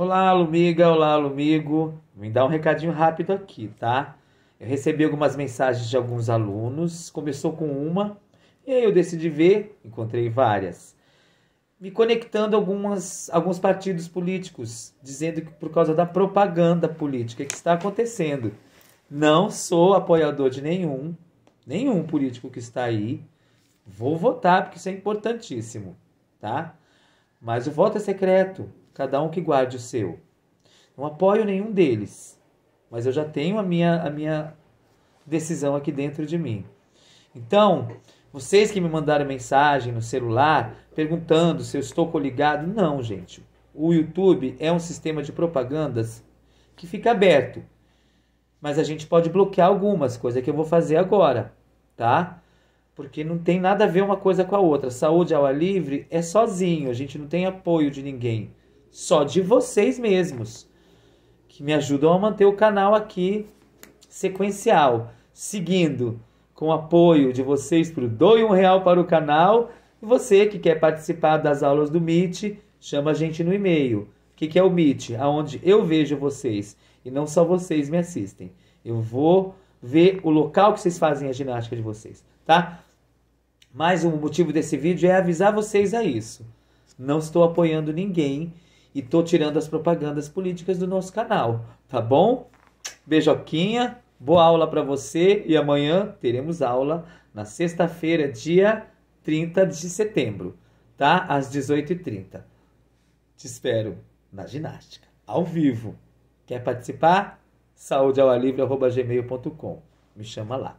Olá, alumiga, olá, alumigo. Me dá um recadinho rápido aqui, tá? Eu recebi algumas mensagens de alguns alunos, começou com uma, e aí eu decidi ver, encontrei várias. Me conectando algumas alguns partidos políticos, dizendo que por causa da propaganda política que está acontecendo. Não sou apoiador de nenhum, nenhum político que está aí. Vou votar porque isso é importantíssimo, tá? Mas o voto é secreto, cada um que guarde o seu. Não apoio nenhum deles, mas eu já tenho a minha, a minha decisão aqui dentro de mim. Então, vocês que me mandaram mensagem no celular perguntando se eu estou coligado, não, gente. O YouTube é um sistema de propagandas que fica aberto. Mas a gente pode bloquear algumas, coisa que eu vou fazer agora, tá? porque não tem nada a ver uma coisa com a outra. Saúde ao ar livre é sozinho, a gente não tem apoio de ninguém, só de vocês mesmos, que me ajudam a manter o canal aqui sequencial, seguindo com o apoio de vocês para o Doe um Real para o canal. E você que quer participar das aulas do Meet, chama a gente no e-mail. O que, que é o Meet? Aonde eu vejo vocês e não só vocês me assistem. Eu vou ver o local que vocês fazem a ginástica de vocês, tá? Mas o motivo desse vídeo é avisar vocês a isso. Não estou apoiando ninguém e estou tirando as propagandas políticas do nosso canal, tá bom? Beijoquinha, boa aula para você e amanhã teremos aula na sexta-feira, dia 30 de setembro, tá? Às 18h30. Te espero na ginástica, ao vivo. Quer participar? Saúde ao ar livre, Me chama lá.